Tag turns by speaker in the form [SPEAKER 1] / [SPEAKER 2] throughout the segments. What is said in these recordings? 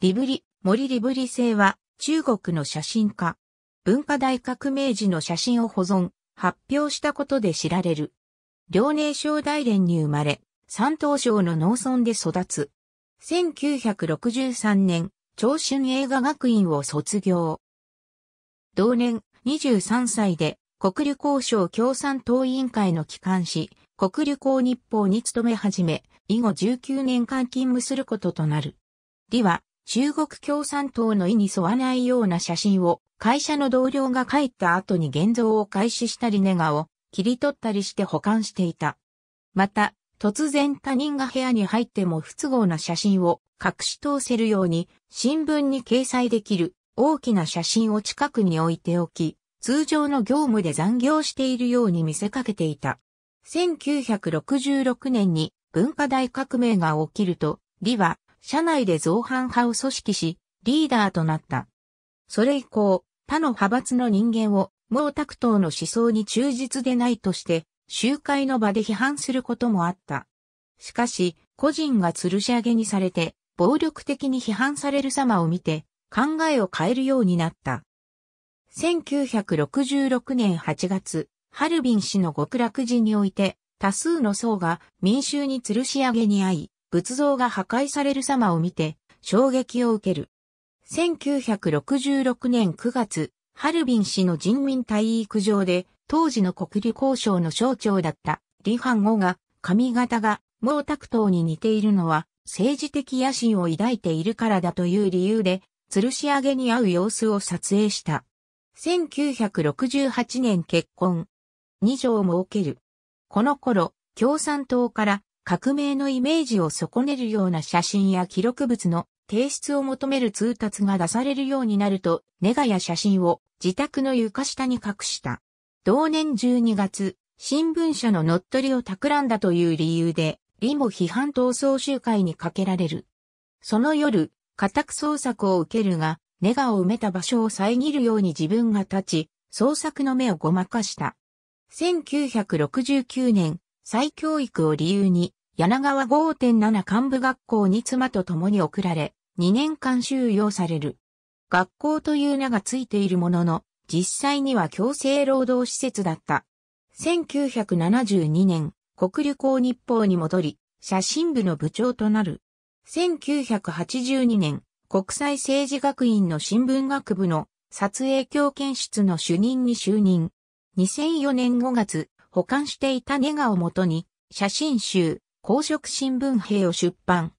[SPEAKER 1] リブリ、森リブリ製は中国の写真家。文化大革命時の写真を保存、発表したことで知られる。遼寧省大連に生まれ、山東省の農村で育つ。1963年、長春映画学院を卒業。同年、23歳で、国旅交省共産党委員会の機関紙、国旅交日報に勤め始め、以後19年間勤務することとなる。李は、中国共産党の意に沿わないような写真を会社の同僚が帰った後に現像を開始したりネガを切り取ったりして保管していた。また、突然他人が部屋に入っても不都合な写真を隠し通せるように新聞に掲載できる大きな写真を近くに置いておき、通常の業務で残業しているように見せかけていた。1966年に文化大革命が起きると、李は社内で造反派を組織し、リーダーとなった。それ以降、他の派閥の人間を毛沢東の思想に忠実でないとして、集会の場で批判することもあった。しかし、個人が吊るし上げにされて、暴力的に批判される様を見て、考えを変えるようになった。1966年8月、ハルビン氏の極楽寺において、多数の僧が民衆に吊るし上げに遭い、仏像が破壊される様を見て衝撃を受ける。1966年9月、ハルビン氏の人民体育場で当時の国立交渉の省庁だったリハンゴが髪型が毛沢東に似ているのは政治的野心を抱いているからだという理由で吊るし上げに合う様子を撮影した。1968年結婚。二条設ける。この頃、共産党から革命のイメージを損ねるような写真や記録物の提出を求める通達が出されるようになると、ネガや写真を自宅の床下に隠した。同年12月、新聞社の乗っ取りを企んだという理由で、リも批判闘争集会にかけられる。その夜、家宅捜索を受けるが、ネガを埋めた場所を遮るように自分が立ち、捜索の目をごまかした。1969年、再教育を理由に、柳川5.7幹部学校に妻と共に送られ、2年間収容される。学校という名がついているものの、実際には強制労働施設だった。1972年、国旅行日報に戻り、写真部の部長となる。1982年、国際政治学院の新聞学部の撮影教研室の主任に就任。2004年5月、保管していたネガをもとに、写真集、公職新聞兵を出版。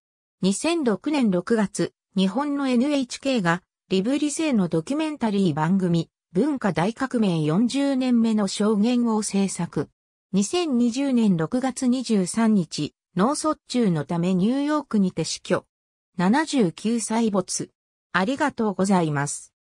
[SPEAKER 1] 2006年6月、日本の NHK が、リブリ製のドキュメンタリー番組、文化大革命40年目の証言を制作。2020年6月23日、脳卒中のためニューヨークにて死去。79歳没。ありがとうございます。